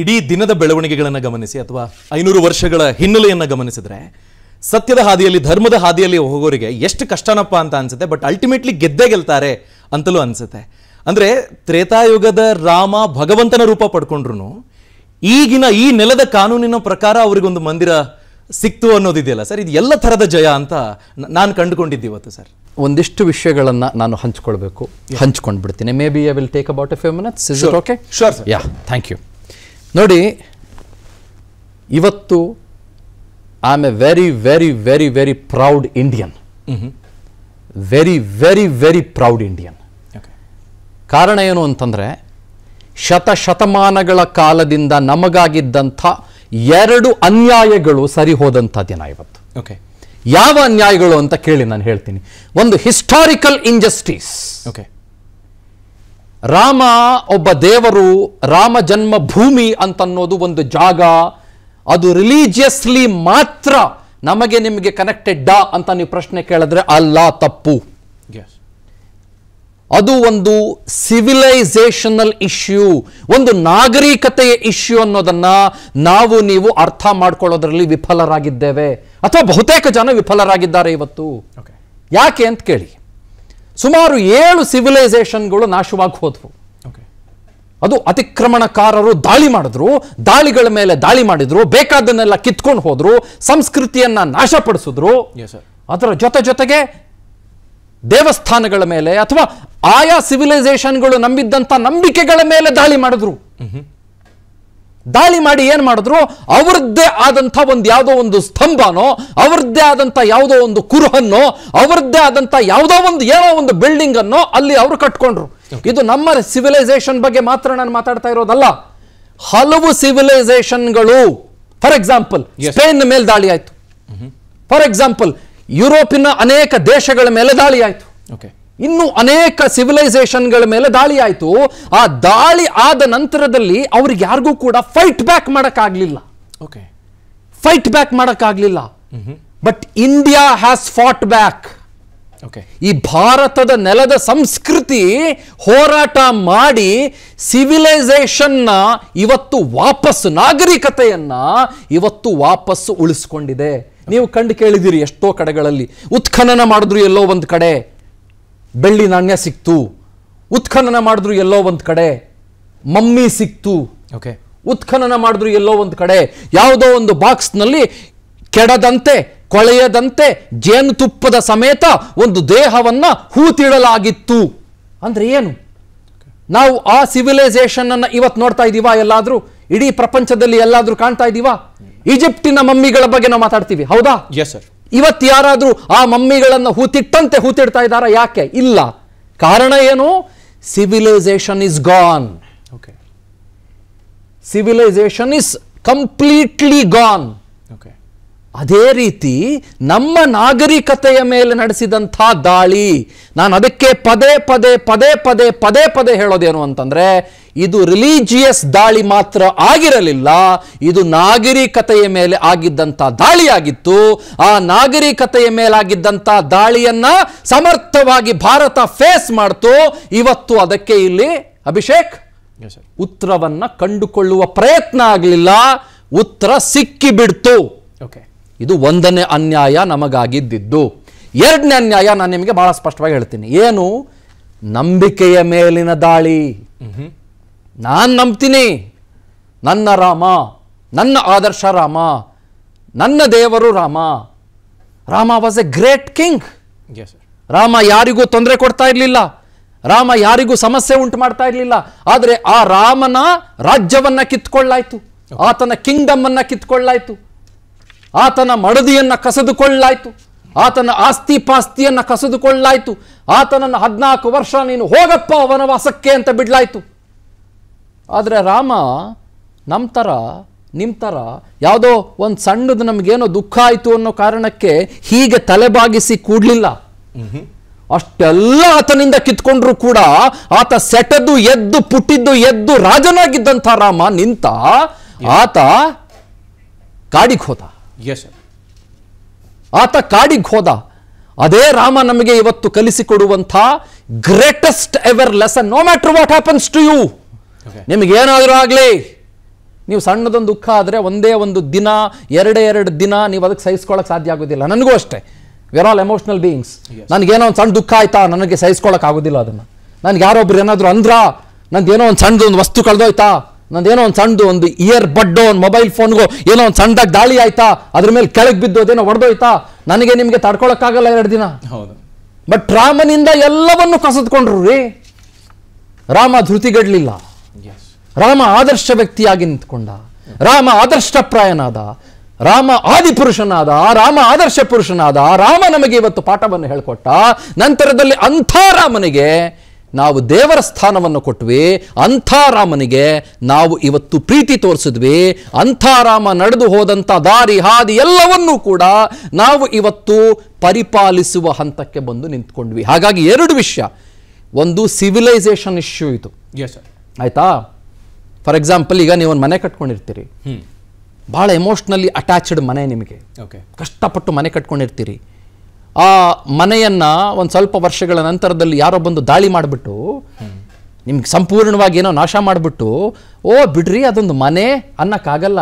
ಇಡೀ ದಿನದ ಬೆಳವಣಿಗೆಗಳನ್ನು ಗಮನಿಸಿ ಅಥವಾ ಐನೂರು ವರ್ಷಗಳ ಹಿನ್ನೆಲೆಯನ್ನು ಗಮನಿಸಿದರೆ ಸತ್ಯದ ಹಾದಿಯಲ್ಲಿ ಧರ್ಮದ ಹಾದಿಯಲ್ಲಿ ಹೋಗೋರಿಗೆ ಎಷ್ಟು ಕಷ್ಟನಪ್ಪ ಅಂತ ಅನಿಸುತ್ತೆ ಬಟ್ ಅಲ್ಟಿಮೇಟ್ಲಿ ಗೆದ್ದೇ ಗೆಲ್ತಾರೆ ಅಂತಲೂ ಅನಿಸುತ್ತೆ ಅಂದರೆ ತ್ರೇತಾಯುಗದ ರಾಮ ಭಗವಂತನ ರೂಪ ಪಡ್ಕೊಂಡ್ರು ಈಗಿನ ಈ ನೆಲದ ಕಾನೂನಿನ ಪ್ರಕಾರ ಅವರಿಗೊಂದು ಮಂದಿರ ಸಿಕ್ತು ಅನ್ನೋದಿದೆಯಲ್ಲ ಸರ್ ಇದು ಎಲ್ಲ ಥರದ ಜಯ ಅಂತ ನಾನು ಇವತ್ತು ಸರ್ ಒಂದಿಷ್ಟು ವಿಷಯಗಳನ್ನು ನಾನು ಹಂಚ್ಕೊಳ್ಬೇಕು ಹಂಚ್ಕೊಂಡು ಬಿಡ್ತೀನಿ maybe I will take about a few minutes okay sure yeah thank you ನೋಡಿ ಇವತ್ತು I am a very very very very proud Indian very very very proud Indian ಕಾರಣ ಏನು ಅಂತಂದರೆ ಶತಶತಮಾನಗಳ ಕಾಲದಿಂದ ನಮಗಾಗಿದ್ದಂಥ ಎರಡು ಅನ್ಯಾಯಗಳು ಸರಿ ಹೋದಂಥ ದಿನ ಇವತ್ತು ಓಕೆ ಯಾವ ಅನ್ಯಾಯಗಳು ಅಂತ ಕೇಳಿ ನಾನು ಹೇಳ್ತೀನಿ ಒಂದು ಹಿಸ್ಟಾರಿಕಲ್ ಇಂಜಸ್ಟಿಸ್ ಓಕೆ ರಾಮ ಒಬ್ಬ ದೇವರು ರಾಮ ಜನ್ಮ ಭೂಮಿ ಅಂತನ್ನೋದು ಒಂದು ಜಾಗ ಅದು ರಿಲೀಜಿಯಸ್ಲಿ ಮಾತ್ರ ನಮಗೆ ನಿಮಗೆ ಕನೆಕ್ಟೆಡ್ ಅಂತ ನೀವು ಪ್ರಶ್ನೆ ಕೇಳಿದ್ರೆ ಅಲ್ಲ ತಪ್ಪು ಅದು ಒಂದು ಸಿವಿಲೈಸೇಷನಲ್ ಇಶ್ಯೂ ಒಂದು ನಾಗರಿಕತೆಯ ಇಶ್ಯೂ ಅನ್ನೋದನ್ನ ನಾವು ನೀವು ಅರ್ಥ ಮಾಡ್ಕೊಳ್ಳೋದ್ರಲ್ಲಿ ವಿಫಲರಾಗಿದ್ದೇವೆ ಅಥವಾ ಬಹುತೇಕ ಜನ ವಿಫಲರಾಗಿದ್ದಾರೆ ಇವತ್ತು ಯಾಕೆ ಅಂತ ಕೇಳಿ ಸುಮಾರು ಏಳು ಸಿವಿಲೈಸೇಷನ್ಗಳು ನಾಶವಾಗಿ ಹೋದವು ಅದು ಅತಿಕ್ರಮಣಕಾರರು ದಾಳಿ ಮಾಡಿದ್ರು ದಾಳಿಗಳ ಮೇಲೆ ದಾಳಿ ಮಾಡಿದ್ರು ಬೇಕಾದನ್ನೆಲ್ಲ ಕಿತ್ಕೊಂಡು ಹೋದ್ರು ಸಂಸ್ಕೃತಿಯನ್ನ ನಾಶಪಡಿಸಿದ್ರು ಅದರ ಜೊತೆ ಜೊತೆಗೆ ದೇವಸ್ಥಾನಗಳ ಮೇಲೆ ಅಥವಾ ಆಯಾ ಸಿವಿಲೈಸೇಷನ್ಗಳು ನಂಬಿದ್ದಂಥ ನಂಬಿಕೆಗಳ ಮೇಲೆ ದಾಳಿ ಮಾಡಿದ್ರು mm-hmm. ದಾಳಿ ಮಾಡಿ ಏನು ಮಾಡಿದ್ರು ಅವ್ರದ್ದೇ ಆದಂಥ ಒಂದು ಯಾವುದೋ ಒಂದು ಸ್ತಂಭನೋ ಅವ್ರದ್ದೇ ಆದಂಥ ಯಾವುದೋ ಒಂದು ಕುರುಹನ್ನೋ ಅವ್ರದ್ದೇ ಆದಂಥ ಯಾವುದೋ ಒಂದು ಏನೋ ಒಂದು ಬಿಲ್ಡಿಂಗನ್ನು ಅಲ್ಲಿ ಅವರು ಕಟ್ಕೊಂಡ್ರು ಇದು ನಮ್ಮ ಸಿವಿಲೈಸೇಷನ್ ಬಗ್ಗೆ ಮಾತ್ರ ನಾನು ಮಾತಾಡ್ತಾ ಇರೋದಲ್ಲ ಹಲವು ಸಿವಿಲೈಸೇಷನ್ಗಳು ಫಾರ್ ಎಕ್ಸಾಂಪಲ್ ಸ್ಪೇನ್ ಮೇಲೆ ದಾಳಿ ಆಯಿತು ಫಾರ್ ಎಕ್ಸಾಂಪಲ್ ಯುರೋಪಿನ ಅನೇಕ ದೇಶಗಳ ಮೇಲೆ ದಾಳಿ ಆಯಿತು ಓಕೆ ಇನ್ನು ಅನೇಕ ಸಿವಿಲೈಸೇಷನ್ಗಳ ಮೇಲೆ ದಾಳಿ ಆಯಿತು ಆ ದಾಳಿ ಆದ ನಂತರದಲ್ಲಿ ಅವ್ರಿಗೆ ಯಾರಿಗೂ ಕೂಡ ಫೈಟ್ ಬ್ಯಾಕ್ ಮಾಡೋಕ್ಕಾಗಲಿಲ್ಲ ಓಕೆ ಫೈಟ್ ಬ್ಯಾಕ್ ಮಾಡೋಕ್ಕಾಗಲಿಲ್ಲ but India has fought back okay ಈ ಭಾರತದ ನೆಲದ ಸಂಸ್ಕೃತಿ ಹೋರಾಟ ಮಾಡಿ ಸಿವಿಲೈಸೇಷನ್ನ ಇವತ್ತು ವಾಪಸ್ ನಾಗರಿಕತೆಯನ್ನ ಇವತ್ತು ವಾಪಸ್ಸು ಉಳಿಸ್ಕೊಂಡಿದೆ ನೀವು ಕಂಡು ಕೇಳಿದಿರಿ ಎಷ್ಟೋ ಕಡೆಗಳಲ್ಲಿ ಉತ್ಖನನ ಮಾಡಿದ್ರು ಎಲ್ಲೋ ಒಂದು ಕಡೆ ಬೆಳ್ಳಿ ನಾಣ್ಯ ಸಿಕ್ತು ಉತ್ಖನನ ಮಾಡಿದ್ರು ಎಲ್ಲೋ ಒಂದು ಕಡೆ ಮಮ್ಮಿ ಸಿಕ್ತು ಓಕೆ ಉತ್ಖನನ ಮಾಡಿದ್ರು ಎಲ್ಲೋ ಒಂದು ಕಡೆ ಯಾವುದೋ ಒಂದು ಬಾಕ್ಸ್ನಲ್ಲಿ ಕೆಡದಂತೆ ಕೊಳೆಯದಂತೆ ಜೇನುತುಪ್ಪದ ಸಮೇತ ಒಂದು ದೇಹವನ್ನು ಹೂತಿಡಲಾಗಿತ್ತು ಅಂದರೆ ಏನು ನಾವು ಆ ಸಿವಿಲೈಸೇಷನನ್ನು ಇವತ್ತು ನೋಡ್ತಾ ಇದ್ದೀವಾ ಎಲ್ಲಾದರೂ ಇಡೀ ಪ್ರಪಂಚದಲ್ಲಿ ಎಲ್ಲಾದರೂ ಕಾಣ್ತಾ ಇದ್ದೀವಾ ಈಜಿಪ್ಟಿನ ಮಮ್ಮಿಗಳ ಬಗ್ಗೆ ನಾವು ಮಾತಾಡ್ತೀವಿ ಹೌದಾ ಎಸ್ ಸರ್ ಇವತ್ತು ಯಾರಾದರೂ ಆ ಮಮ್ಮಿಗಳನ್ನು ಹೂತಿಟ್ಟಂತೆ ಹೂತಿಡ್ತಾ ಇದ್ದಾರಾ ಯಾಕೆ ಇಲ್ಲ ಕಾರಣ ಏನು civilization is gone okay civilization is completely gone okay ಅದೇ ರೀತಿ ನಮ್ಮ ನಾಗರಿಕತೆಯ ಮೇಲೆ ನಡೆಸಿದಂಥ ದಾಳಿ ನಾನು ಅದಕ್ಕೆ ಪದೇ ಪದೇ ಪದೇ ಪದೇ ಪದೇ ಪದೇ ಹೇಳೋದೇನು ಅಂತಂದರೆ ಇದು ರಿಲೀಜಿಯಸ್ ದಾಳಿ ಮಾತ್ರ ಆಗಿರಲಿಲ್ಲ ಇದು ನಾಗರಿಕತೆಯ ಮೇಲೆ ಆಗಿದ್ದಂಥ ದಾಳಿಯಾಗಿತ್ತು ಆ ನಾಗರಿಕತೆಯ ಮೇಲಾಗಿದ್ದಂಥ ದಾಳಿಯನ್ನು ಸಮರ್ಥವಾಗಿ ಭಾರತ ಫೇಸ್ ಮಾಡ್ತು ಇವತ್ತು ಅದಕ್ಕೆ ಇಲ್ಲಿ ಅಭಿಷೇಕ್ ಉತ್ತರವನ್ನು ಕಂಡುಕೊಳ್ಳುವ ಪ್ರಯತ್ನ ಆಗಲಿಲ್ಲ ಉತ್ತರ ಸಿಕ್ಕಿಬಿಡ್ತು ಓಕೆ ಇದು ಒಂದನೇ ಅನ್ಯಾಯ ನಮಗಾಗಿದ್ದಿದ್ದು ಎರಡನೇ ಅನ್ಯಾಯ ನಾನು ನಿಮಗೆ ಬಹಳ ಸ್ಪಷ್ಟವಾಗಿ ಹೇಳ್ತೀನಿ ಏನು ನಂಬಿಕೆಯ ಮೇಲಿನ ದಾಳಿ ನಾನು ನಂಬ್ತೀನಿ ನನ್ನ ರಾಮ ನನ್ನ ಆದರ್ಶ ರಾಮ ನನ್ನ ದೇವರು Rama Rama was a great king Rama ಯಾರಿಗೂ ತೊಂದರೆ ಕೊಡ್ತಾ ಇರಲಿಲ್ಲ ರಾಮ ಯಾರಿಗೂ ಸಮಸ್ಯೆ ಉಂಟು ಮಾಡ್ತಾ ಇರಲಿಲ್ಲ ಆದರೆ ಆ ರಾಮನ ರಾಜ್ಯವನ್ನು ಕಿತ್ಕೊಳ್ಳಾಯ್ತು ಆತನ ಕಿಂಗ್ಡಮ್ ಅನ್ನ ಕಿತ್ಕೊಳ್ಳಾಯಿತು ಆತನ ಮಡದಿಯನ್ನು ಕಸಿದುಕೊಳ್ಳಲಾಯ್ತು ಆತನ ಆಸ್ತಿ ಪಾಸ್ತಿಯನ್ನು ಕಸಿದುಕೊಳ್ಳಲಾಯ್ತು ಆತನನ್ನು ಹದಿನಾಲ್ಕು ವರ್ಷ ನೀನು ಹೋಗಪ್ಪ ವನವಾಸಕ್ಕೆ ಅಂತ ಬಿಡಲಾಯಿತು ಆದರೆ ರಾಮ ನಮ್ಮ ಥರ ನಿಮ್ಮ ಥರ ಯಾವುದೋ ಒಂದು ಸಣ್ಣದು ನಮಗೇನೋ ದುಃಖ ಆಯಿತು ಅನ್ನೋ ಕಾರಣಕ್ಕೆ ಹೀಗೆ ತಲೆಬಾಗಿಸಿ ಕೂಡಲಿಲ್ಲ ಅಷ್ಟೆಲ್ಲ ಆತನಿಂದ ಕಿತ್ಕೊಂಡ್ರು ಕೂಡ ಆತ ಸೆಟದು ಎದ್ದು ಪುಟ್ಟಿದ್ದು ಎದ್ದು ರಾಜನಾಗಿದ್ದಂಥ ರಾಮ ನಿಂತ ಆತ ಕಾಡಿಗೆ ಹೋದ ಆತ ಕಾಡಿಗೆ ಹೋದ ಅದೇ ರಾಮ ನಮಗೆ ಇವತ್ತು ಕಲಿಸಿಕೊಡುವಂಥ greatest ever lesson no matter what happens to you ಏನಾದರೂ ಆಗಲಿ ನೀವು ಸಣ್ಣದೊಂದು ದುಃಖ ಆದರೆ ಒಂದೇ ಒಂದು ದಿನ ಎರಡೇ ಎರಡು ದಿನ ನೀವು ಅದಕ್ಕೆ ಸಹಿಸ್ಕೊಳ್ಳೋಕೆ ಸಾಧ್ಯ ಆಗೋದಿಲ್ಲ ನನಗೂ ಅಷ್ಟೇ ವೆರ್ ಆಲ್ ಎಮೋಷನಲ್ ಬೀಯಿಂಗ್ಸ್ ನನಗೇನೋ ಒಂದು ಸಣ್ಣ ದುಃಖ ಆಯ್ತಾ ನನಗೆ ಸಹಿಸ್ಕೊಳ್ಳೋಕೆ ಆಗೋದಿಲ್ಲ ಅದನ್ನು ನನಗೆ ಯಾರೊಬ್ರು ಏನಾದರೂ ಅಂದ್ರ ನಂದು ಏನೋ ಒಂದು ಸಣ್ಣದೊಂದು ವಸ್ತು ಕಳೆದೋಯ್ತಾ ಏನೋ ಒಂದು ಸಣ್ಣದು ಒಂದು ಇಯರ್ ಬಡ್ಡು ಒಂದು ಮೊಬೈಲ್ ಫೋನ್ಗೋ ಏನೋ ಒಂದು ಸಣ್ಣದಾಗ ದಾಳಿ ಆಯ್ತಾ ಅದ್ರ ಮೇಲೆ ಕೆಳಗೆ ಬಿದ್ದು ಅದೇನೋ ಹೊಡೆದೋಯ್ತಾ ನನಗೆ ನಿಮಗೆ ತಡ್ಕೊಳಕ್ಕಾಗಲ್ಲ ಎರಡು ದಿನ ಹೌದು ಬಟ್ ರಾಮನಿಂದ ಎಲ್ಲವನ್ನು ಕಸದ್ಕೊಂಡ್ರು ರೀ ರಾಮ ಧೃತಿಗಡ್ಲಿಲ್ಲ ರಾಮ ಆದರ್ಶ ವ್ಯಕ್ತಿಯಾಗಿ ನಿಂತ್ಕೊಂಡ ರಾಮ ಆದರ್ಶಪ್ರಾಯನಾದ ರಾಮ ಆದಿಪುರುಷನಾದ ರಾಮ ಆದರ್ಶ ಪುರುಷನಾದ ರಾಮ ನಮಗೆ ಇವತ್ತು ಪಾಠವನ್ನು ಹೇಳ್ಕೊಟ್ಟ ನಂತರದಲ್ಲಿ ಅಂಥ ರಾಮನಿಗೆ ನಾವು ದೇವರ ಸ್ಥಾನವನ್ನು ಕೊಟ್ವಿ ಅಂಥ ರಾಮನಿಗೆ ನಾವು ಇವತ್ತು ಪ್ರೀತಿ ತೋರಿಸಿದ್ವಿ ಅಂಥ ರಾಮ ನಡೆದು ಹೋದಂಥ ದಾರಿ ಹಾದಿ ಎಲ್ಲವನ್ನೂ ಕೂಡ ನಾವು ಇವತ್ತು ಪರಿಪಾಲಿಸುವ ಹಂತಕ್ಕೆ ಬಂದು ನಿಂತ್ಕೊಂಡ್ವಿ ಹಾಗಾಗಿ ಎರಡು ವಿಷಯ ಒಂದು ಸಿವಿಲೈಸೇಷನ್ ಇಶ್ಯೂ ಇದು ಆಯ್ತಾ ಫಾರ್ ಎಕ್ಸಾಂಪಲ್ ಈಗ ನೀವೊಂದು ಮನೆ ಕಟ್ಕೊಂಡಿರ್ತೀರಿ ಭಾಳ ಎಮೋಷ್ನಲಿ ಅಟ್ಯಾಚ್ಡ್ ಮನೆ ನಿಮಗೆ ಓಕೆ ಕಷ್ಟಪಟ್ಟು ಮನೆ ಕಟ್ಕೊಂಡಿರ್ತೀರಿ ಆ ಮನೆಯನ್ನು ಒಂದು ಸ್ವಲ್ಪ ವರ್ಷಗಳ ನಂತರದಲ್ಲಿ ಯಾರೋ ಬಂದು ದಾಳಿ ಮಾಡಿಬಿಟ್ಟು ನಿಮ್ಗೆ ಸಂಪೂರ್ಣವಾಗಿ ಏನೋ ನಾಶ ಮಾಡಿಬಿಟ್ಟು ಓ ಬಿಡ್ರಿ ಅದೊಂದು ಮನೆ ಅನ್ನೋಕ್ಕಾಗಲ್ಲ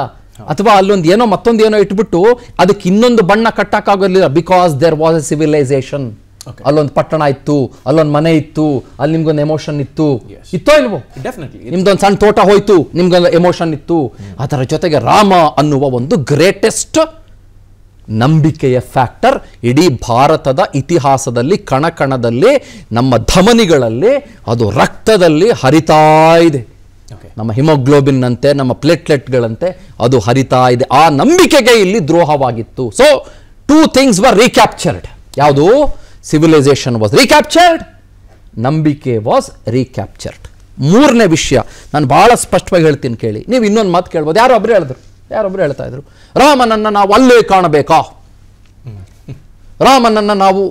ಅಥವಾ ಅಲ್ಲೊಂದು ಏನೋ ಮತ್ತೊಂದು ಏನೋ ಇಟ್ಬಿಟ್ಟು ಅದಕ್ಕೆ ಇನ್ನೊಂದು ಬಣ್ಣ ಕಟ್ಟಕ್ಕಾಗೋದಿಲ್ಲ because there was a civilization ಅಲ್ಲೊಂದು ಪಟ್ಟಣ ಇತ್ತು ಅಲ್ಲೊಂದು ಮನೆ ಇತ್ತು ಅಲ್ಲಿ ನಿಮ್ಗೊಂದು ಎಮೋಷನ್ ಇತ್ತು ಇತ್ತೋ ಇಲ್ವೋ ಡೆಫಿನೆಟ್ಲಿ ನಿಮ್ದೊಂದು ಸಣ್ಣ ತೋಟ ಹೋಯ್ತು ನಿಮ್ಗೊಂದು ಎಮೋಷನ್ ಇತ್ತು ಅದರ ಜೊತೆಗೆ ರಾಮ ಅನ್ನುವ ಒಂದು ಗ್ರೇಟೆಸ್ಟ್ ನಂಬಿಕೆಯ ಫ್ಯಾಕ್ಟರ್ ಇಡೀ ಭಾರತದ ಇತಿಹಾಸದಲ್ಲಿ ಕಣಕಣದಲ್ಲಿ ನಮ್ಮ ಧಮನಿಗಳಲ್ಲಿ ಅದು ರಕ್ತದಲ್ಲಿ ಹರಿತಾ ಇದೆ ನಮ್ಮ ಹಿಮೋಗ್ಲೋಬಿನ್ನಂತೆ ನಮ್ಮ ಪ್ಲೇಟ್ಲೆಟ್ಗಳಂತೆ ಅದು ಹರಿತಾ ಇದೆ ಆ ನಂಬಿಕೆಗೆ ಇಲ್ಲಿ ದ್ರೋಹವಾಗಿತ್ತು so two things were recaptured ಯಾವುದು ಸಿವಿಲೈಸೇಷನ್ ವಾಸ್ ರೀಕ್ಯಾಪ್ಚರ್ಡ್ ನಂಬಿಕೆ ವಾಸ್ ರೀಕ್ಯಾಪ್ಚರ್ಡ್ ಮೂರನೇ ವಿಷಯ ನಾನು ಭಾಳ ಸ್ಪಷ್ಟವಾಗಿ ಹೇಳ್ತೀನಿ ಕೇಳಿ ನೀವು ಇನ್ನೊಂದು ಮಾತು ಕೇಳ್ಬೋದು ಯಾರು ಒಬ್ಬರು ಹೇಳಿದ್ರು ಯಾರೊಬ್ಬರು ಹೇಳ್ತಾ ಇದ್ರು ರಾಮನನ್ನು ನಾವು ಅಲ್ಲೇ ಕಾಣಬೇಕಾ ರಾಮನನ್ನು ನಾವು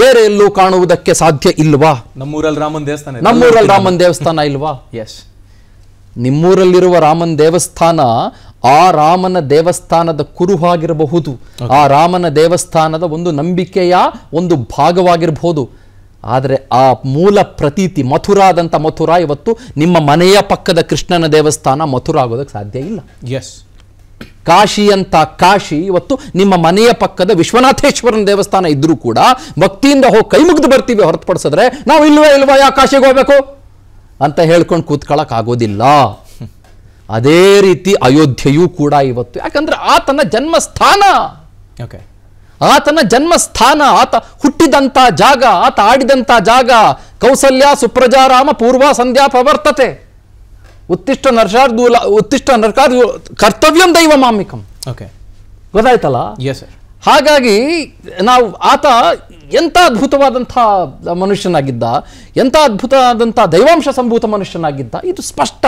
ಬೇರೆ ಎಲ್ಲೂ ಕಾಣುವುದಕ್ಕೆ ಸಾಧ್ಯ ಇಲ್ವಾ ನಮ್ಮೂರಲ್ಲಿ ರಾಮನ್ ದೇವಸ್ಥಾನ ನಮ್ಮೂರಲ್ಲಿ ರಾಮನ್ ದೇವಸ್ಥಾನ ಇಲ್ವಾ ಎಸ್ ನಿಮ್ಮೂರಲ್ಲಿರುವ ರಾಮನ್ ದೇವಸ್ಥಾನ ಆ ರಾಮನ ದೇವಸ್ಥಾನದ ಕುರುಹಾಗಿರಬಹುದು ಆ ರಾಮನ ದೇವಸ್ಥಾನದ ಒಂದು ನಂಬಿಕೆಯ ಒಂದು ಭಾಗವಾಗಿರಬಹುದು ಆದರೆ ಆ ಮೂಲ ಪ್ರತೀತಿ ಮಥುರಾದಂಥ ಮಥುರಾ ಇವತ್ತು ನಿಮ್ಮ ಮನೆಯ ಪಕ್ಕದ ಕೃಷ್ಣನ ದೇವಸ್ಥಾನ ಮಥುರ ಆಗೋದಕ್ಕೆ ಸಾಧ್ಯ ಇಲ್ಲ ಎಸ್ ಕಾಶಿ ಅಂತ ಕಾಶಿ ಇವತ್ತು ನಿಮ್ಮ ಮನೆಯ ಪಕ್ಕದ ವಿಶ್ವನಾಥೇಶ್ವರನ ದೇವಸ್ಥಾನ ಇದ್ರೂ ಕೂಡ ಭಕ್ತಿಯಿಂದ ಹೋಗಿ ಕೈ ಮುಗಿದು ಬರ್ತೀವಿ ಹೊರತುಪಡಿಸಿದ್ರೆ ನಾವು ಇಲ್ವೇ ಇಲ್ವಾ ಯಾ ಕಾಶಿಗೆ ಹೋಗ್ಬೇಕು ಅಂತ ಹೇಳ್ಕೊಂಡು ಆಗೋದಿಲ್ಲ ಅದೇ ರೀತಿ ಅಯೋಧ್ಯೆಯೂ ಕೂಡ ಇವತ್ತು ಯಾಕಂದ್ರೆ ಆತನ ಜನ್ಮಸ್ಥಾನ ಓಕೆ ಆತನ ಜನ್ಮಸ್ಥಾನ ಆತ ಹುಟ್ಟಿದಂತ ಜಾಗ ಆತ ಆಡಿದಂತ ಜಾಗ ಕೌಸಲ್ಯ ಸುಪ್ರಜಾರಾಮ ಪೂರ್ವ ಸಂಧ್ಯಾ ಪ್ರವರ್ತತೆ ಉತ್ತಿಷ್ಟ ದೂಲ ಉತ್ತಿಷ್ಟ ನರಕಾರ್ ಕರ್ತವ್ಯಂ ದೈವ ಮಾಮಿಕಂ ಓಕೆ ಗೊತ್ತಾಯ್ತಲ್ಲ ಎಸ್ ಹಾಗಾಗಿ ನಾವು ಆತ ಎಂಥ ಅದ್ಭುತವಾದಂಥ ಮನುಷ್ಯನಾಗಿದ್ದ ಎಂಥ ಅದ್ಭುತವಾದಂಥ ದೈವಾಂಶ ಸಂಭೂತ ಮನುಷ್ಯನಾಗಿದ್ದ ಇದು ಸ್ಪಷ್ಟ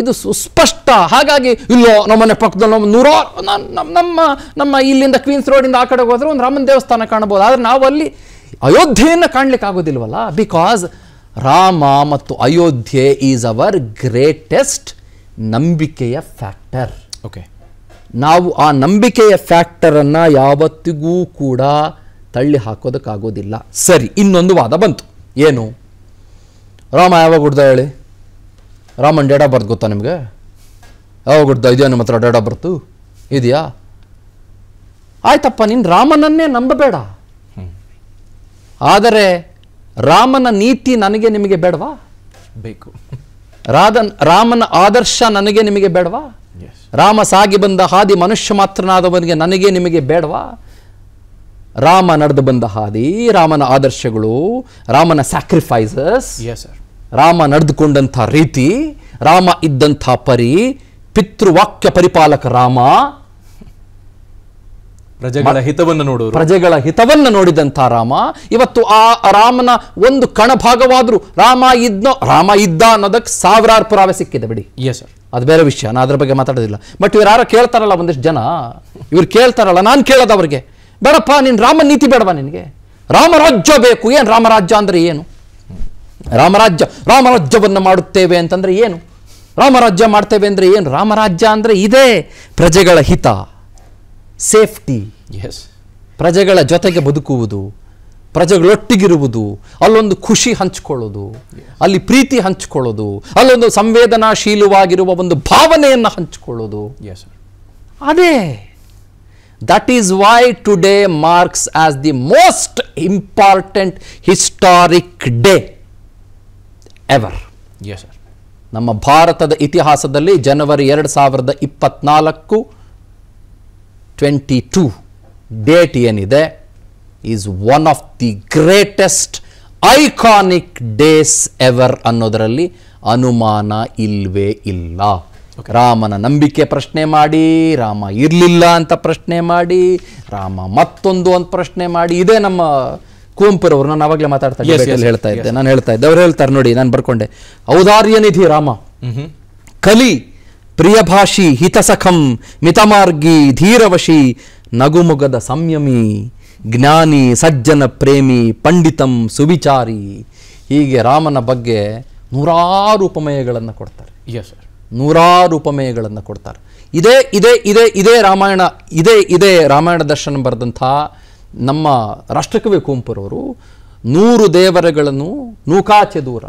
ಇದು ಸುಸ್ಪಷ್ಟ ಹಾಗಾಗಿ ಇಲ್ಲೋ ನಮ್ಮನೆ ಪಕ್ಕದಲ್ಲಿ ನಮ್ಮ ನೂರೋ ನಮ್ಮ ನಮ್ಮ ಇಲ್ಲಿಂದ ಕ್ವೀನ್ಸ್ ರೋಡಿಂದ ಆ ಕಡೆ ಹೋದ್ರೆ ಒಂದು ರಾಮನ ದೇವಸ್ಥಾನ ಕಾಣ್ಬೋದು ಆದರೆ ನಾವು ಅಲ್ಲಿ ಅಯೋಧ್ಯೆಯನ್ನು ಕಾಣಲಿಕ್ಕೆ ಆಗೋದಿಲ್ವಲ್ಲ ಬಿಕಾಸ್ ರಾಮ ಮತ್ತು ಅಯೋಧ್ಯೆ ಈಸ್ ಅವರ್ ಗ್ರೇಟೆಸ್ಟ್ ನಂಬಿಕೆಯ ಫ್ಯಾಕ್ಟರ್ ಓಕೆ ನಾವು ಆ ನಂಬಿಕೆಯ ಫ್ಯಾಕ್ಟರನ್ನು ಯಾವತ್ತಿಗೂ ಕೂಡ ತಳ್ಳಿ ಹಾಕೋದಕ್ಕಾಗೋದಿಲ್ಲ ಸರಿ ಇನ್ನೊಂದು ವಾದ ಬಂತು ಏನು ರಾಮ ಯಾವಾಗ ಹುಡ್ದ ಹೇಳಿ ರಾಮನ್ ಡೇಟ್ ಆಫ್ ಗೊತ್ತಾ ನಿಮಗೆ ಯಾವಾಗ ಹುಡ್ದ ಇದೆಯಾ ನಿಮ್ಮ ಹತ್ರ ಡೇಟ್ ಬರ್ತು ಇದೆಯಾ ಆಯ್ತಪ್ಪ ನೀನು ರಾಮನನ್ನೇ ನಂಬಬೇಡ ಆದರೆ ರಾಮನ ನೀತಿ ನನಗೆ ನಿಮಗೆ ಬೇಡವಾ ಬೇಕು ರಾಧನ್ ರಾಮನ ಆದರ್ಶ ನನಗೆ ನಿಮಗೆ ಬೇಡವಾ ರಾಮ ಸಾಗಿ ಬಂದ ಹಾದಿ ಮನುಷ್ಯ ಮಾತ್ರನಾದವನಿಗೆ ನನಗೆ ನಿಮಗೆ ಬೇಡವಾ ರಾಮ ನಡೆದು ಬಂದ ಹಾದಿ ರಾಮನ ಆದರ್ಶಗಳು ರಾಮನ ಸ್ಯಾಕ್ರಿಫೈಸಸ್ ರಾಮ ನಡೆದುಕೊಂಡಂಥ ರೀತಿ ರಾಮ ಇದ್ದಂಥ ಪರಿ ಪಿತೃವಾಕ್ಯ ಪರಿಪಾಲಕ ರಾಮ ಪ್ರಜೆಗಳ ಹಿತವನ್ನು ನೋಡೋರು ಪ್ರಜೆಗಳ ಹಿತವನ್ನು ನೋಡಿದಂಥ ರಾಮ ಇವತ್ತು ಆ ರಾಮನ ಒಂದು ಕಣ ಭಾಗವಾದ್ರೂ ರಾಮ ಇದ್ನೋ ರಾಮ ಇದ್ದ ಅನ್ನೋದಕ್ಕೆ ಸಾವಿರಾರು ಪುರಾವೆ ಸಿಕ್ಕಿದೆ ಬಿಡಿ ಎಸ್ ಅದು ಬೇರೆ ವಿಷಯ ನಾನು ಅದ್ರ ಬಗ್ಗೆ ಮಾತಾಡೋದಿಲ್ಲ ಬಟ್ ಇವ್ರು ಯಾರೋ ಕೇಳ್ತಾರಲ್ಲ ಒಂದಿಷ್ಟು ಜನ ಇವ್ರು ಕೇಳ್ತಾರಲ್ಲ ನಾನು ಕೇಳೋದು ಅವ್ರಿಗೆ ಬೇಡಪ್ಪ ನೀನು ರಾಮ ನೀತಿ ಬೇಡವಾ ನಿನಗೆ ರಾಮರಾಜ್ಯ ಬೇಕು ಏನು ರಾಮರಾಜ್ಯ ಅಂದರೆ ಏನು ರಾಮರಾಜ್ಯ ರಾಮರಾಜ್ಯವನ್ನು ಮಾಡುತ್ತೇವೆ ಅಂತಂದರೆ ಏನು ರಾಮರಾಜ್ಯ ಮಾಡ್ತೇವೆ ಅಂದರೆ ಏನು ರಾಮರಾಜ್ಯ ಅಂದರೆ ಇದೇ ಪ್ರಜೆಗಳ ಹಿತ ಸೇಫ್ಟಿ ಎಸ್ ಪ್ರಜೆಗಳ ಜೊತೆಗೆ ಬದುಕುವುದು ಪ್ರಜೆಗಳೊಟ್ಟಿಗಿರುವುದು ಅಲ್ಲೊಂದು ಖುಷಿ ಹಂಚ್ಕೊಳ್ಳೋದು ಅಲ್ಲಿ ಪ್ರೀತಿ ಹಂಚ್ಕೊಳ್ಳೋದು ಅಲ್ಲೊಂದು ಸಂವೇದನಾಶೀಲವಾಗಿರುವ ಒಂದು ಭಾವನೆಯನ್ನು ಹಂಚ್ಕೊಳ್ಳೋದು ಎಸ್ ಅದೇ that is why today marks as the most important historic day ever yes sir ನಮ್ಮ ಭಾರತದ ಇತಿಹಾಸದಲ್ಲಿ ಜನವರಿ ಎರಡು ಸಾವಿರದ ಇಪ್ಪತ್ನಾಲ್ಕು ಟ್ವೆಂಟಿ ಟೂ ಡೇಟ್ ಏನಿದೆ is one of the greatest iconic days ever ಅನ್ನೋದರಲ್ಲಿ ಅನುಮಾನ ಇಲ್ವೇ ಇಲ್ಲ ರಾಮನ ನಂಬಿಕೆ ಪ್ರಶ್ನೆ ಮಾಡಿ ರಾಮ ಇರಲಿಲ್ಲ ಅಂತ ಪ್ರಶ್ನೆ ಮಾಡಿ ರಾಮ ಮತ್ತೊಂದು ಅಂತ ಪ್ರಶ್ನೆ ಮಾಡಿ ಇದೇ ನಮ್ಮ ಕುವೆಂಪುರವರು ನಾನು ಆವಾಗಲೇ ಮಾತಾಡ್ತಾ ಹೇಳ್ತಾ ಇದ್ದೆ ನಾನು ಹೇಳ್ತಾ ಇದ್ದೆ ಅವ್ರು ಹೇಳ್ತಾರೆ ನೋಡಿ ನಾನು ಬರ್ಕೊಂಡೆ ಔದಾರ್ಯ ನಿಧಿ ರಾಮ ಕಲಿ ಪ್ರಿಯಭಾಷಿ ಹಿತಸಖಂ ಮಿತಮಾರ್ಗಿ ಧೀರವಶಿ ನಗುಮುಗದ ಸಂಯಮಿ ಜ್ಞಾನಿ ಸಜ್ಜನ ಪ್ರೇಮಿ ಪಂಡಿತಂ ಸುವಿಚಾರಿ ಹೀಗೆ ರಾಮನ ಬಗ್ಗೆ ನೂರಾರು ಉಪಮೇಯಗಳನ್ನು ಕೊಡ್ತಾರೆ ಎಸ್ ನೂರಾರು ಉಪಮೇಯಗಳನ್ನು ಕೊಡ್ತಾರೆ ಇದೇ ಇದೇ ಇದೇ ಇದೇ ರಾಮಾಯಣ ಇದೇ ಇದೇ ರಾಮಾಯಣ ದರ್ಶನ ಬರೆದಂಥ ನಮ್ಮ ರಾಷ್ಟ್ರಕವಿ ಕುಂಪುರವರು ನೂರು ದೇವರಗಳನ್ನು ನೂಕಾಚೆ ದೂರ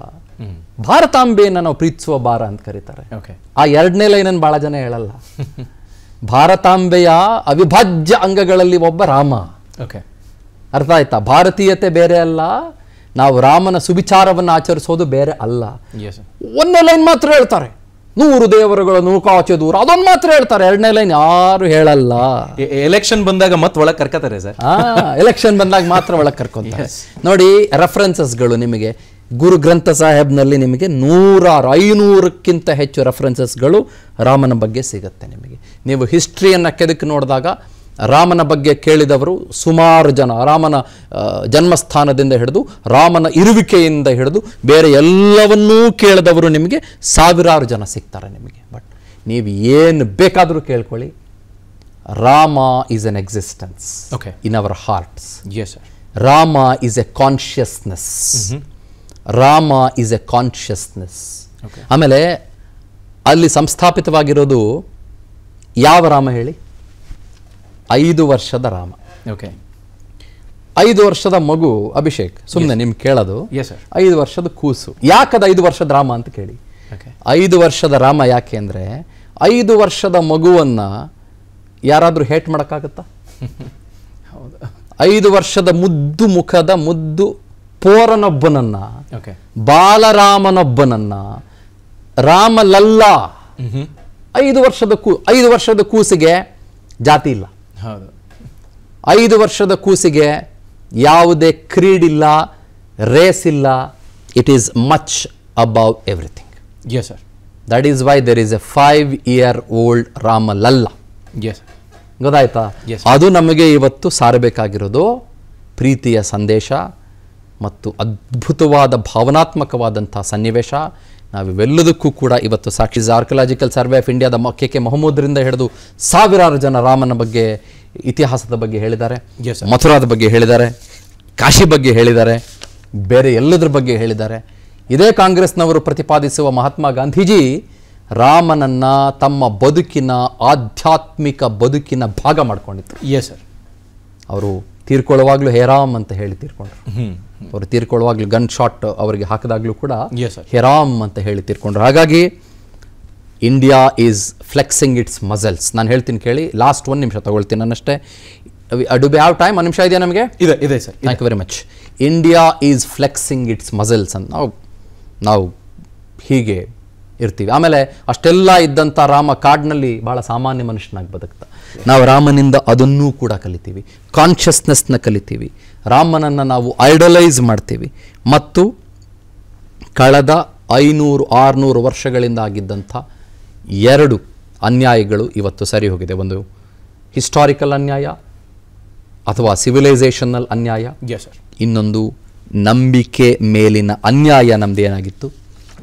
ಭಾರತಾಂಬೆಯನ್ನು ನಾವು ಪ್ರೀತಿಸುವ ಬಾರ ಅಂತ ಕರೀತಾರೆ ಆ ಎರಡನೇ ಲೈನನ್ನು ಭಾಳ ಜನ ಹೇಳಲ್ಲ ಭಾರತಾಂಬೆಯ ಅವಿಭಾಜ್ಯ ಅಂಗಗಳಲ್ಲಿ ಒಬ್ಬ ರಾಮ ಓಕೆ ಅರ್ಥ ಆಯ್ತಾ ಭಾರತೀಯತೆ ಬೇರೆ ಅಲ್ಲ ನಾವು ರಾಮನ ಸುವಿಚಾರವನ್ನು ಆಚರಿಸೋದು ಬೇರೆ ಅಲ್ಲ ಒಂದೇ ಲೈನ್ ಮಾತ್ರ ಹೇಳ್ತಾರೆ ನೂರು ದೇವರುಗಳು ನೂಕಾಚೆ ದೂರ ಅದೊಂದು ಮಾತ್ರ ಹೇಳ್ತಾರೆ ಎರಡನೇ ಲೈನ್ ಯಾರು ಹೇಳಲ್ಲ ಎಲೆಕ್ಷನ್ ಬಂದಾಗ ಮತ್ತೆ ಒಳಗೆ ಕರ್ಕತಾರೆ ಸರ್ ಎಲೆಕ್ಷನ್ ಬಂದಾಗ ಮಾತ್ರ ಒಳಗೆ ಕರ್ಕೊಂತಾರೆ ನೋಡಿ ರೆಫರೆನ್ಸಸ್ಗಳು ನಿಮಗೆ ಗುರು ಗ್ರಂಥ ಸಾಹೇಬ್ನಲ್ಲಿ ನಿಮಗೆ ನೂರಾರು ಐನೂರಕ್ಕಿಂತ ಹೆಚ್ಚು ರೆಫರೆನ್ಸಸ್ಗಳು ರಾಮನ ಬಗ್ಗೆ ಸಿಗುತ್ತೆ ನಿಮಗೆ ನೀವು ಹಿಸ್ಟ್ರಿಯನ್ನು ಕೆದಕಿ ನೋಡಿದಾಗ ರಾಮನ ಬಗ್ಗೆ ಕೇಳಿದವರು ಸುಮಾರು ಜನ ರಾಮನ ಜನ್ಮಸ್ಥಾನದಿಂದ ಹಿಡಿದು ರಾಮನ ಇರುವಿಕೆಯಿಂದ ಹಿಡಿದು ಬೇರೆ ಎಲ್ಲವನ್ನೂ ಕೇಳಿದವರು ನಿಮಗೆ ಸಾವಿರಾರು ಜನ ಸಿಗ್ತಾರೆ ನಿಮಗೆ ಬಟ್ ನೀವು ಏನು ಬೇಕಾದರೂ ಕೇಳ್ಕೊಳ್ಳಿ Rama is an existence okay in our hearts yes Rama is a consciousness Rama is a consciousness ಆಮೇಲೆ ಅಲ್ಲಿ ಸಂಸ್ಥಾಪಿತವಾಗಿರೋದು ಯಾವ ರಾಮ ಹೇಳಿ ಐದು ವರ್ಷದ ರಾಮ ಓಕೆ ಐದು ವರ್ಷದ ಮಗು ಅಭಿಷೇಕ್ ಸುಮ್ಮನೆ ನಿಮ್ಗೆ ಕೇಳೋದು ಐದು ವರ್ಷದ ಕೂಸು ಯಾಕದ ಐದು ವರ್ಷದ ರಾಮ ಅಂತ ಕೇಳಿ ಐದು ವರ್ಷದ ರಾಮ ಯಾಕೆ ಅಂದರೆ ಐದು ವರ್ಷದ ಮಗುವನ್ನು ಯಾರಾದರೂ ಹೇಟ್ ಮಾಡೋಕ್ಕಾಗತ್ತಾ ಐದು ವರ್ಷದ ಮುದ್ದು ಮುಖದ ಮುದ್ದು ಪೋರನೊಬ್ಬನನ್ನು ರಾಮ ರಾಮಲಲ್ಲ ಐದು ವರ್ಷದ ಕೂ ಐದು ವರ್ಷದ ಕೂಸಿಗೆ ಜಾತಿ ಇಲ್ಲ ಐದು ವರ್ಷದ ಕೂಸಿಗೆ ಯಾವುದೇ ಕ್ರೀಡಿಲ್ಲ ರೇಸ್ ಇಲ್ಲ it is much above everything yes sir that is why there is a five year old Ramlalla yes ಗೊತ್ತಾಯ್ತಾ ಅದು ನಮಗೆ ಇವತ್ತು ಸಾರಬೇಕಾಗಿರೋದು ಪ್ರೀತಿಯ ಸಂದೇಶ ಮತ್ತು ಅದ್ಭುತವಾದ ಭಾವನಾತ್ಮಕವಾದಂಥ ಸನ್ನಿವೇಶ ನಾವಿವೆಲ್ಲದಕ್ಕೂ ಕೂಡ ಇವತ್ತು ಸಾಕ್ಷಿ ಆರ್ಕಿಯಾಲಜಿಕಲ್ ಸರ್ವೆ ಆಫ್ ಇಂಡಿಯಾದ ಕೆ ಕೆ ಮೊಹಮ್ಮದ್ರಿಂದ ಹಿಡಿದು ಸಾವಿರಾರು ಜನ ರಾಮನ ಬಗ್ಗೆ ಇತಿಹಾಸದ ಬಗ್ಗೆ ಹೇಳಿದ್ದಾರೆ ಮಥುರಾದ ಬಗ್ಗೆ ಹೇಳಿದ್ದಾರೆ ಕಾಶಿ ಬಗ್ಗೆ ಹೇಳಿದ್ದಾರೆ ಬೇರೆ ಎಲ್ಲದರ ಬಗ್ಗೆ ಹೇಳಿದ್ದಾರೆ ಇದೇ ಕಾಂಗ್ರೆಸ್ನವರು ಪ್ರತಿಪಾದಿಸುವ ಮಹಾತ್ಮ ಗಾಂಧೀಜಿ ರಾಮನನ್ನು ತಮ್ಮ ಬದುಕಿನ ಆಧ್ಯಾತ್ಮಿಕ ಬದುಕಿನ ಭಾಗ ಮಾಡಿಕೊಂಡಿತ್ತು ಎಸ್ ಸರ್ ಅವರು ತೀರ್ಕೊಳ್ಳುವಾಗಲೂ ಹೇರಾಮ್ ಅಂತ ಹೇಳಿ ತೀರ್ಕೊಂಡ್ರು ಅವರು ತೀರ್ಕೊಳ್ಳುವಾಗಲೂ ಗನ್ ಶಾಟ್ ಅವರಿಗೆ ಹಾಕಿದಾಗಲೂ ಕೂಡ ಹೆರಾಮ್ ಅಂತ ಹೇಳಿ ತೀರ್ಕೊಂಡ್ರು ಹಾಗಾಗಿ India is flexing its muscles ನಾನು ಹೇಳ್ತೀನಿ ಕೇಳಿ ಲಾಸ್ಟ್ ಒಂದು ನಿಮಿಷ ತಗೊಳ್ತೀನಿ ನಾನಷ್ಟೇ ಅಡು ಬಿ ಯಾವ ಟೈಮ್ ಒಂದು ನಿಮಿಷ ಇದೆಯಾ ನಮಗೆ ಇದೆ ಇದೆ sir thank you very much India is flexing its muscles ಅಂತ ನಾವು ನಾವು ಹೀಗೆ ಇರ್ತೀವಿ ಆಮೇಲೆ ಅಷ್ಟೆಲ್ಲ ಇದ್ದಂಥ ರಾಮ ಕಾಡಿನಲ್ಲಿ ಭಾಳ ಸಾಮಾನ್ಯ ಮನುಷ್ಯನಾಗಿ ಬದುಕ್ತ ನಾವು ರಾಮನಿಂದ ಅದನ್ನೂ ಕೂಡ ಕಲಿತೀವಿ ಕಾನ್ಷಿಯಸ್ನೆಸ್ನ ಕಲಿತೀವಿ ರಾಮನನ್ನು ನಾವು ಐಡಲೈಸ್ ಮಾಡ್ತೀವಿ ಮತ್ತು ಕಳೆದ ಐನೂರು ಆರುನೂರು ವರ್ಷಗಳಿಂದ ಆಗಿದ್ದಂಥ ಎರಡು ಅನ್ಯಾಯಗಳು ಇವತ್ತು ಸರಿ ಹೋಗಿದೆ ಒಂದು ಹಿಸ್ಟಾರಿಕಲ್ ಅನ್ಯಾಯ ಅಥವಾ ಸಿವಿಲೈಸೇಷನ್ನಲ್ ಅನ್ಯಾಯ ಇನ್ನೊಂದು ನಂಬಿಕೆ ಮೇಲಿನ ಅನ್ಯಾಯ ನಮ್ದು ಏನಾಗಿತ್ತು